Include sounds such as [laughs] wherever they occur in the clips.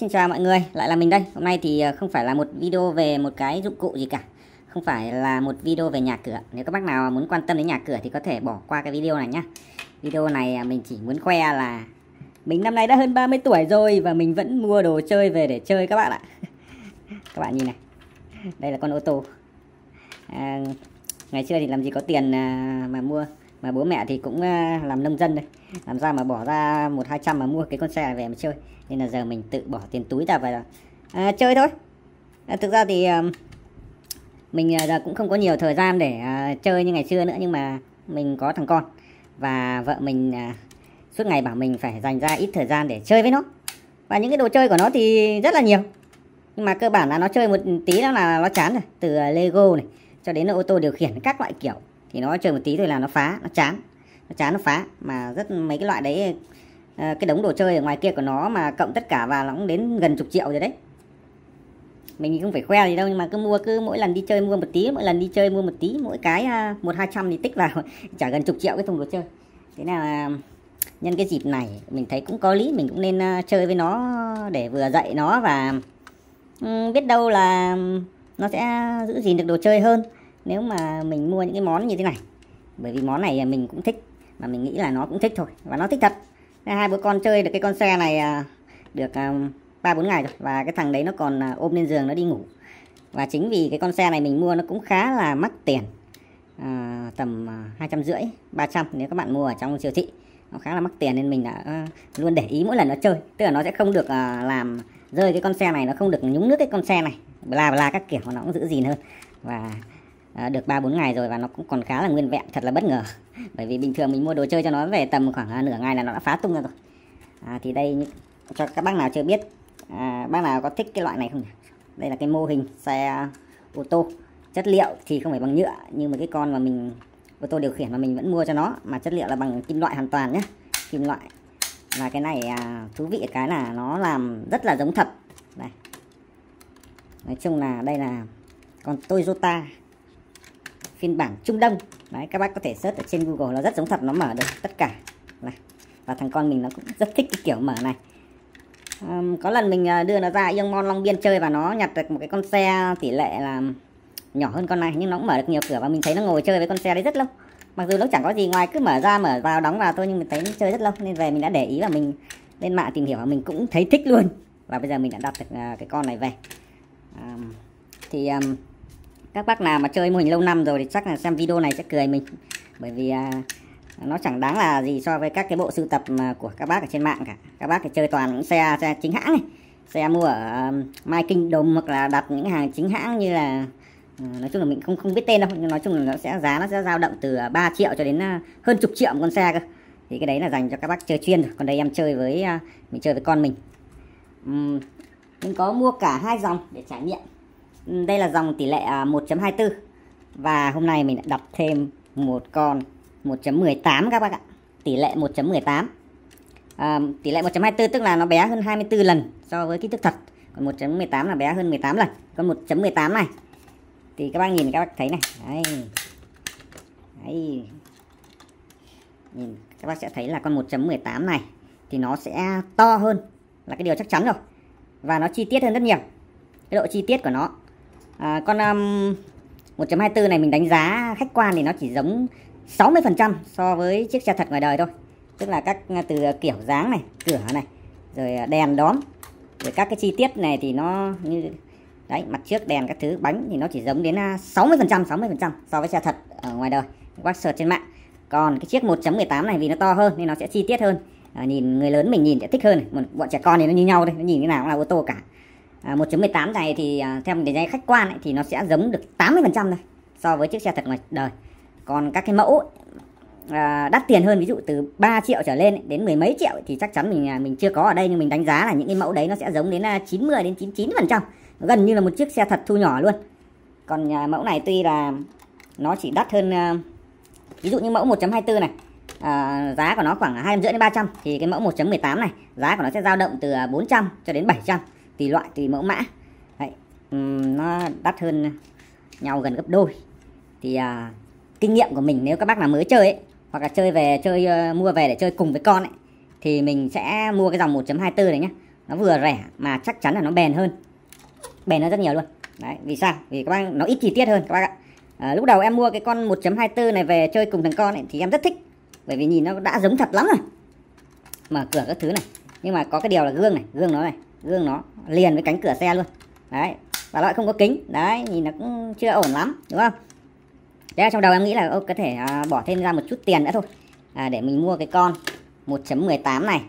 Xin chào mọi người, lại là mình đây. Hôm nay thì ờ, không phải là một video về một cái dụng cụ gì cả. Không phải là một video về nhà cửa. Nếu các bác nào muốn quan tâm đến nhà cửa thì có thể bỏ qua cái video này nhá. Video này à, mình chỉ muốn khoe là mình năm nay đã hơn 30 tuổi rồi và mình vẫn mua đồ chơi về để chơi các bạn ạ. [laughs] các bạn nhìn này. Đây là con ô tô. À, ngày xưa thì làm gì có tiền à, mà mua mà bố mẹ thì cũng à, làm nông dân thôi làm sao mà bỏ ra một hai trăm mà mua cái con xe này về mà chơi nên là giờ mình tự bỏ tiền túi ra và à, chơi thôi à, thực ra thì à, mình à, giờ cũng không có nhiều thời gian để à, chơi như ngày xưa nữa nhưng mà mình có thằng con và vợ mình à, suốt ngày bảo mình phải dành ra ít thời gian để chơi với nó và những cái đồ chơi của nó thì rất là nhiều nhưng mà cơ bản là nó chơi một tí đó là nó chán rồi từ lego này cho đến ô tô điều khiển các loại kiểu thì nó chờ một tí rồi là nó phá nó chán nó chán nó phá mà rất mấy cái loại đấy ờ, cái đống đồ chơi ở ngoài kia của nó mà cộng tất cả vào nó cũng đến gần chục triệu rồi đấy mình không phải khoe gì đâu nhưng mà cứ mua cứ mỗi lần đi chơi mua một tí mỗi lần đi chơi mua một tí mỗi cái ờ, một hai trăm thì tích vào trả [laughs] gần chục triệu cái thùng đồ chơi thế nào à, nhân cái dịp này mình thấy cũng có lý mình cũng nên ờ, chơi với nó để vừa dạy nó và biết đâu là nó sẽ giữ gìn được đồ chơi hơn nếu mà mình mua những cái món như thế này bởi vì món này mình cũng thích mà mình nghĩ là nó cũng thích thôi và nó thích thật hai bố con chơi được cái con xe này à, được à, ba bốn ngày rồi và cái thằng đấy nó còn à, ôm lên giường nó đi ngủ và chính vì cái con xe này mình mua nó cũng khá là mắc tiền à, tầm hai trăm rưỡi ba trăm nếu các bạn mua ở trong siêu thị nó khá là mắc tiền nên mình đã luôn để ý mỗi lần nó chơi tức là nó sẽ không được làm rơi cái con xe này nó không được nhúng nước cái con xe này là là các kiểu nó cũng giữ gìn hơn và Ờ, được 3 4 ngày rồi và nó cũng còn khá là nguyên vẹn, thật là bất ngờ. Bởi vì bình thường mình mua đồ chơi cho nó về tầm khoảng à, nửa ngày là nó đã phá tung ra rồi. À, thì đây cho các bác nào chưa biết à, bác nào có thích cái loại này không nhỉ? Đây là cái mô hình xe ô tô chất liệu thì không phải bằng nhựa nhưng mà cái con mà mình ô tô điều khiển mà mình vẫn mua cho nó mà chất liệu là bằng kim loại hoàn toàn nhé kim loại và cái này à, thú vị cái là nó làm rất là giống thật này nói chung là đây là con Toyota phiên bản Trung Đông đấy các bác có thể search ở trên Google nó rất giống thật nó mở được tất cả này và thằng con mình nó cũng rất thích cái kiểu mở này um, có lần mình ờ, đưa nó ra Young Mon Long Biên chơi và nó nhặt được một cái con xe tỷ lệ là nhỏ hơn con này nhưng nó cũng mở được nhiều cửa và mình thấy nó ngồi chơi với con xe đấy rất lâu mặc dù nó chẳng có gì ngoài cứ mở ra mở vào đóng vào thôi nhưng mình thấy nó chơi rất lâu nên về mình đã để ý và mình lên mạng tìm hiểu và mình cũng thấy thích luôn và bây giờ mình đã đặt được ờ, cái con này về um, thì um, các bác nào mà chơi mô hình lâu năm rồi thì chắc là xem video này sẽ cười mình bởi vì à, nó chẳng đáng là gì so với các cái bộ sưu tập của các bác ở trên mạng cả các bác thì chơi toàn những xe, xe chính hãng này xe mua ở uh, Mai Kinh Đồng hoặc là đặt những hàng chính hãng như là uh, nói chung là mình không không biết tên đâu nhưng nói chung là nó sẽ giá nó sẽ dao động từ 3 à, triệu cho đến uh, hơn chục triệu một con xe cơ thì cái đấy là dành cho các bác chơi chuyên rồi còn đây em chơi với uh, mình chơi với con mình um, mình có mua cả hai dòng để trải nghiệm đây là dòng tỷ lệ 1.24 à, và hôm nay mình đã đặt thêm một con 1.18 các bác ạ tỷ lệ 1.18 à, tỷ lệ 1.24 tức là nó bé hơn 24 lần so với kích thước thật còn 1.18 là bé hơn 18 lần còn 1.18 này thì các bác nhìn các bác thấy này đấy. Đấy. nhìn các bác sẽ thấy là con 1.18 này thì nó sẽ to hơn là cái điều chắc chắn rồi và nó chi tiết hơn rất nhiều cái độ chi tiết của nó à, con um, 1.24 này mình đánh giá khách quan thì nó chỉ giống 60% so với chiếc xe thật ngoài đời thôi tức là các à, từ kiểu dáng này cửa này rồi à, đèn đóm rồi các cái chi tiết này thì nó như đấy mặt trước đèn các thứ bánh thì nó chỉ giống đến 60% à, 60% so với xe thật ở ngoài đời các bác trên mạng còn cái chiếc 1.18 này vì nó to hơn nên nó sẽ chi tiết hơn à, nhìn người lớn mình nhìn sẽ thích hơn này. bọn trẻ con thì nó như nhau đây nó nhìn cái nào cũng là ô tô cả à, 1.18 này thì à, theo một cái giấy khách quan ấy, thì nó sẽ giống được 80% thôi so với chiếc xe thật ngoài đời còn các cái mẫu à, đắt tiền hơn ví dụ từ 3 triệu trở lên đến mười mấy triệu thì chắc chắn mình à, mình chưa có ở đây nhưng mình đánh giá là những cái mẫu đấy nó sẽ giống đến 90 đến 99% gần như là một chiếc xe thật thu nhỏ luôn còn à, mẫu này tuy là nó chỉ đắt hơn ví dụ như mẫu 1.24 này à, giá của nó khoảng hai rưỡi đến 300 thì cái mẫu 1.18 này giá của nó sẽ dao động từ 400 cho đến 700 tùy loại tùy mẫu mã Đấy, nó đắt hơn nhau gần gấp đôi thì uh, kinh nghiệm của mình nếu các bác nào mới chơi ấy, hoặc là chơi về chơi uh, mua về để chơi cùng với con ấy, thì mình sẽ mua cái dòng 1.24 này nhé nó vừa rẻ mà chắc chắn là nó bền hơn bền nó rất nhiều luôn đấy vì sao vì các bác nó ít chi tiết hơn các bác ạ à, lúc đầu em mua cái con 1.24 này về chơi cùng thằng con ấy, thì em rất thích bởi vì nhìn nó đã giống thật lắm rồi mở cửa các thứ này nhưng mà có cái điều là gương này gương nó này gương nó liền với cánh cửa xe luôn đấy và loại không có kính đấy nhìn nó cũng chưa ổn lắm đúng không thế trong đầu em nghĩ là ô có thể à, bỏ thêm ra một chút tiền nữa thôi à, để mình mua cái con 1.18 này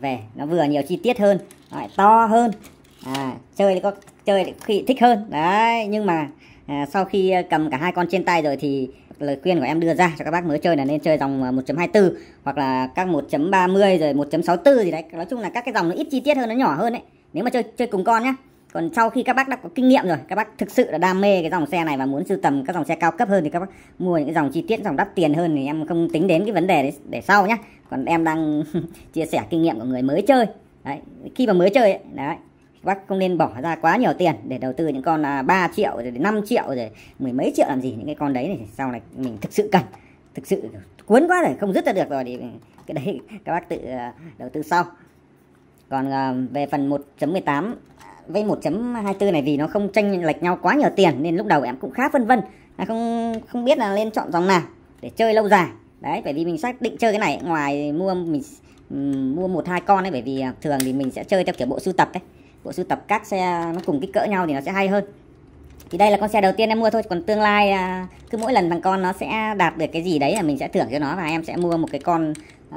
về nó vừa nhiều chi tiết hơn lại to hơn à, chơi thì có chơi thì thích hơn đấy nhưng mà à, sau khi cầm cả hai con trên tay rồi thì lời khuyên của em đưa ra cho các bác mới chơi là nên chơi dòng 1.24 à, hoặc là các 1.30 rồi 1.64 gì đấy nói chung là các cái dòng nó ít chi tiết hơn nó nhỏ hơn đấy nếu mà chơi chơi cùng con nhé còn sau khi các bác đã có kinh nghiệm rồi các bác thực sự là đam mê cái dòng xe này và muốn sưu tầm các dòng xe cao cấp hơn thì các bác mua những cái dòng chi tiết dòng đắt tiền hơn thì em không tính đến cái vấn đề đấy để sau nhé còn em đang [laughs] chia sẻ kinh nghiệm của người mới chơi đấy khi mà mới chơi ấy, đấy bác không nên bỏ ra quá nhiều tiền để đầu tư những con là 3 triệu rồi 5 triệu rồi mười mấy triệu làm gì những cái con đấy này sau này mình thực sự cần thực sự cuốn quá rồi không dứt ra được rồi thì cái đấy các bác tự à, đầu tư sau còn à, về phần 1.18 với 1.24 này vì nó không tranh lệch nhau quá nhiều tiền nên lúc đầu em cũng khá phân vân à, không không biết là nên chọn dòng nào để chơi lâu dài đấy bởi vì mình xác định chơi cái này ngoài mua mình mua một hai con ấy bởi vì thường thì mình sẽ chơi theo kiểu bộ sưu tập ấy bộ sưu tập các xe nó cùng kích cỡ nhau thì nó sẽ hay hơn thì đây là con xe đầu tiên em mua thôi còn tương lai à, cứ mỗi lần thằng con nó sẽ đạt được cái gì đấy là mình sẽ thưởng cho nó và em sẽ mua một cái con uh,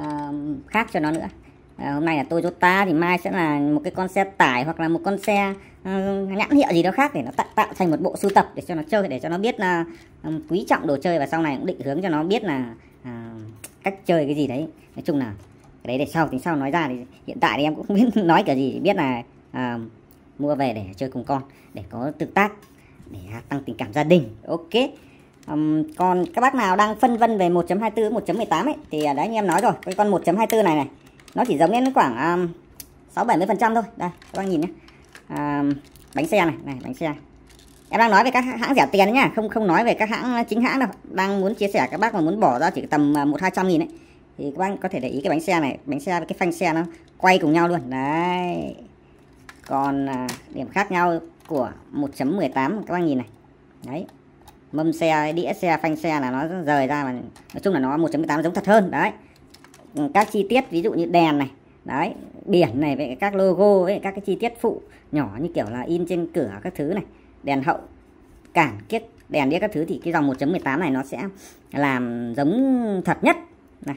khác cho nó nữa à, hôm nay là Toyota thì mai sẽ là một cái con xe tải hoặc là một con xe uh, nhãn hiệu gì đó khác để nó tạo, tạo thành một bộ sưu tập để cho nó chơi để cho nó biết là uh, ừ, quý trọng đồ chơi và sau này cũng định hướng cho nó biết là uh, cách chơi cái gì đấy nói chung là cái đấy để sau tính sau nói ra thì hiện tại thì em cũng không biết [laughs] nói cả gì biết là à, mua về để chơi cùng con để có tương tác để tăng tình cảm gia đình ok um, còn các bác nào đang phân vân về 1.24 1.18 ấy thì à, đấy anh em nói rồi cái con 1.24 này này nó chỉ giống đến khoảng um, 6 70 phần trăm thôi đây các bác nhìn nhé um, bánh xe này này bánh xe em đang nói về các hãng rẻ tiền nhá không không nói về các hãng chính hãng đâu đang muốn chia sẻ các bác mà muốn bỏ ra chỉ tầm à, một hai trăm nghìn ấy thì các bác có thể để ý cái bánh xe này bánh xe với cái phanh xe nó quay cùng nhau luôn đấy còn à, điểm khác nhau của 1.18 các bác nhìn này đấy mâm xe đĩa xe phanh xe là nó rời ra mà nói chung là nó 1.18 giống thật hơn đấy ừ, các chi tiết ví dụ như đèn này đấy biển này với các logo với các cái chi tiết phụ nhỏ như kiểu là in trên cửa các thứ này đèn hậu cản kiếp đèn đĩa các thứ thì cái dòng 1.18 này nó sẽ làm giống thật nhất này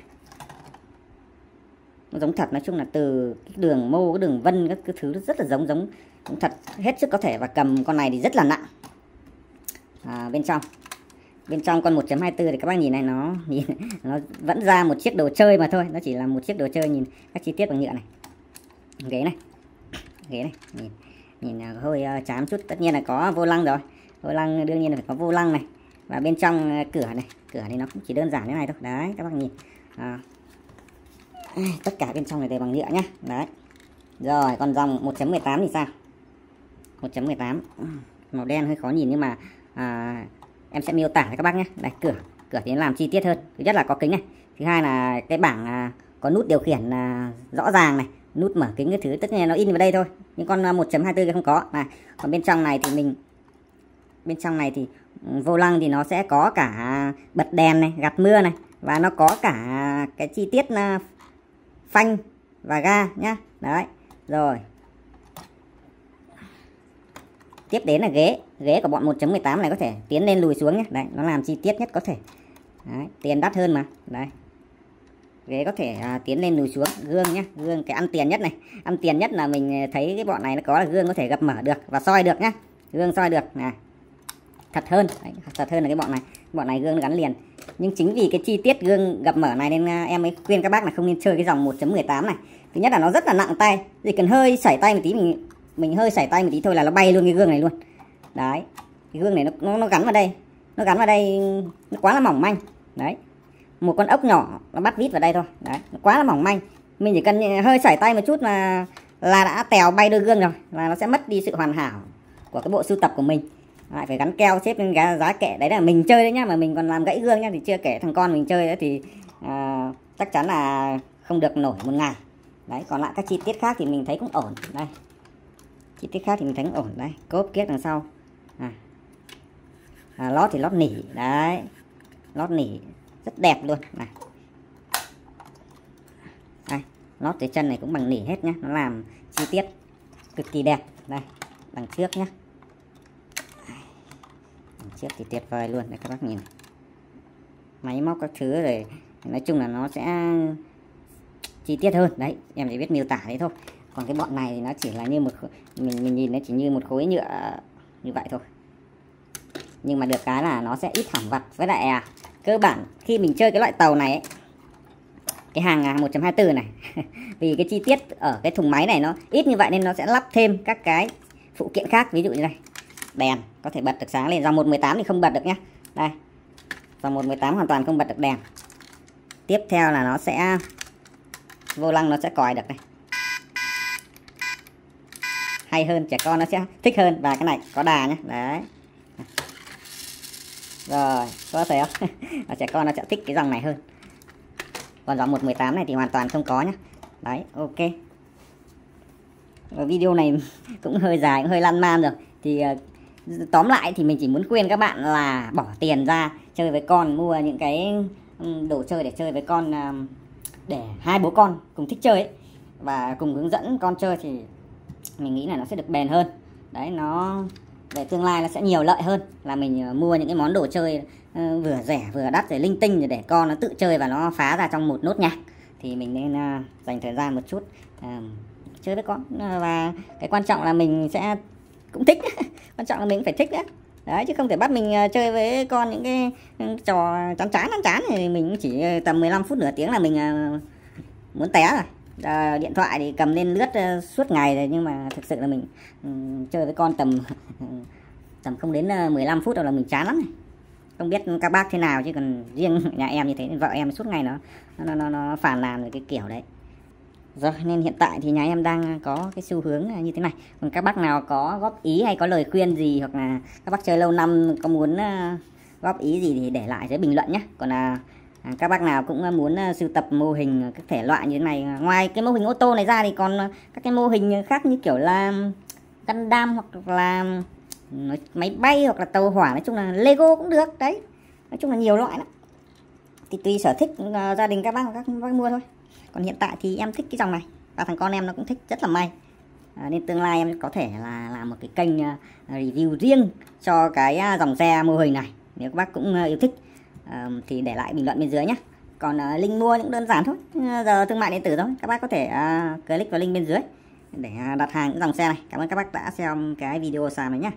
nó giống thật nói chung là từ cái đường mô cái đường vân các thứ rất là giống giống cũng thật hết sức có thể và cầm con này thì rất là nặng à, bên trong bên trong con 1.24 thì các bác nhìn này nó [laughs] nhìn nó vẫn ra một chiếc đồ chơi mà thôi nó chỉ là một chiếc đồ chơi nhìn các chi tiết bằng nhựa này ghế này ghế này nhìn nhìn là hơi ờ, chám chút tất nhiên là có vô lăng rồi vô lăng đương nhiên là phải có vô lăng này và bên trong ờ, cửa này cửa này nó cũng chỉ đơn giản thế này thôi đấy các bác nhìn à, Ừ, tất cả bên trong này đều bằng nhựa nhá đấy rồi còn dòng 1.18 thì sao 1.18 ừ, màu đen hơi khó nhìn nhưng mà à, em sẽ miêu tả cho các bác nhé đây cửa cửa thì làm chi tiết hơn thứ nhất là có kính này thứ hai là cái bảng à, có nút điều khiển à, rõ ràng này nút mở kính cái thứ tất nhiên nó in vào đây thôi nhưng con 1.24 à, thì không có này còn bên trong này thì mình bên trong này thì ừ, vô lăng thì nó sẽ có cả bật đèn này gạt mưa này và nó có cả cái chi tiết à, phanh và ga nhá đấy rồi tiếp đến là ghế ghế của bọn 1.18 này có thể tiến lên lùi xuống nhé đấy nó làm chi tiết nhất có thể đấy, tiền đắt hơn mà đấy ghế có thể à, tiến lên lùi xuống gương nhé gương cái ăn tiền nhất này ăn tiền nhất là mình thấy cái bọn này nó có là gương có thể gập mở được và soi được nhá gương soi được này thật hơn đấy, thật hơn là cái bọn này bọn này gương gắn liền nhưng chính vì cái chi tiết gương gập mở này nên à, em mới khuyên các bác là không nên chơi cái dòng 1.18 này thứ nhất là nó rất là nặng tay chỉ cần hơi sảy tay một tí mình mình hơi sảy tay một tí thôi là nó bay luôn cái gương này luôn đấy cái gương này nó, nó, nó gắn vào đây nó gắn vào đây nó quá là mỏng manh đấy một con ốc nhỏ nó bắt vít vào đây thôi đấy nó quá là mỏng manh mình chỉ cần à, hơi sảy tay một chút mà là đã tèo bay đôi gương rồi là nó sẽ mất đi sự hoàn hảo của cái bộ sưu tập của mình lại phải gắn keo xếp lên cái giá kệ đấy là mình chơi đấy nhá mà mình còn làm gãy gương nhá thì chưa kể thằng con mình chơi đấy thì à, chắc chắn là không được nổi một ngày đấy còn lại các chi tiết khác thì mình thấy cũng ổn đây chi tiết khác thì mình thấy cũng ổn đấy cốp kiết đằng sau à. À, lót thì lót nỉ đấy lót nỉ rất đẹp luôn này đây lót cái chân này cũng bằng nỉ hết nhá nó làm chi tiết cực kỳ đẹp đây bằng trước nhá chiếc thì tuyệt vời luôn đây các bác nhìn máy móc các thứ rồi nói chung là nó sẽ chi tiết hơn đấy em chỉ biết miêu tả đấy thôi còn cái bọn này thì nó chỉ là như một mình mình nhìn nó chỉ như một khối nhựa như vậy thôi nhưng mà được cái là nó sẽ ít hỏng vặt với lại à, cơ bản khi mình chơi cái loại tàu này ấy, cái hàng 1.24 à, này [laughs] vì cái chi tiết ở cái thùng máy này nó ít như vậy nên nó sẽ lắp thêm các cái phụ kiện khác ví dụ như này đèn có thể bật được sáng lên dòng 118 thì không bật được nhé đây dòng 118 hoàn toàn không bật được đèn tiếp theo là nó sẽ vô lăng nó sẽ còi được này hay hơn trẻ con nó sẽ thích hơn và cái này có đà nhé đấy rồi có thể không [laughs] và trẻ con nó sẽ thích cái dòng này hơn còn dòng 118 này thì hoàn toàn không có nhé đấy ok và video này [laughs] cũng hơi dài cũng hơi lan man rồi thì ờ, tóm lại thì mình chỉ muốn khuyên các bạn là bỏ tiền ra chơi với con mua những cái ừ, đồ chơi để chơi với con à, để hai bố con cùng thích chơi ấy. và cùng hướng dẫn con chơi thì mình nghĩ là nó sẽ được bền hơn đấy nó về tương lai nó sẽ nhiều lợi hơn là mình à, mua những cái món đồ chơi ừ, vừa rẻ vừa đắt rồi linh tinh rồi để con nó tự chơi và nó phá ra trong một nốt nhạc thì mình nên à, dành thời gian một chút chơi với con và cái quan trọng là mình sẽ cũng thích [laughs] quan trọng là mình phải thích đấy, đấy chứ không thể bắt mình ờ, chơi với con những cái ừ, trò chán chán chán chán thì mình chỉ ờ, tầm 15 phút nửa tiếng là mình ờ, muốn té rồi à, điện thoại thì cầm lên lướt suốt ngày rồi nhưng mà thực sự là mình ừ, chơi với con tầm [laughs] tầm không đến 15 phút đâu là mình chán lắm này không biết các bác thế nào chứ còn riêng [laughs] nhà em như thế vợ em suốt ngày nó nó nó, nó phản nàn cái kiểu đấy Do nên hiện tại thì nhà em đang có cái xu hướng như thế này. Còn các bác nào có góp ý hay có lời khuyên gì hoặc là các bác chơi lâu năm có muốn ờ, góp ý gì thì để lại dưới bình luận nhé. Còn là à, các bác nào cũng muốn ờ, sưu tập mô hình các thể loại như thế này. Ngoài cái mô hình ô tô này ra thì còn ờ, các cái mô hình khác như kiểu là căn đam hoặc là ừ, máy bay hoặc là tàu hỏa nói chung là Lego cũng được đấy. Nói chung là nhiều loại lắm. Thì tùy sở thích gia đình các bác các bác mua thôi còn hiện tại thì em thích cái dòng này và thằng con em nó cũng thích rất là may à, nên tương lai em có thể là làm một cái kênh à, review riêng cho cái à, dòng xe mô hình này nếu các bác cũng à, yêu thích thì để lại bình luận bên dưới nhé còn link mua cũng đơn giản thôi giờ thương mại điện tử thôi các bác có thể click vào link bên dưới để đặt hàng những dòng xe này cảm ơn các bác đã xem cái video xà này nhé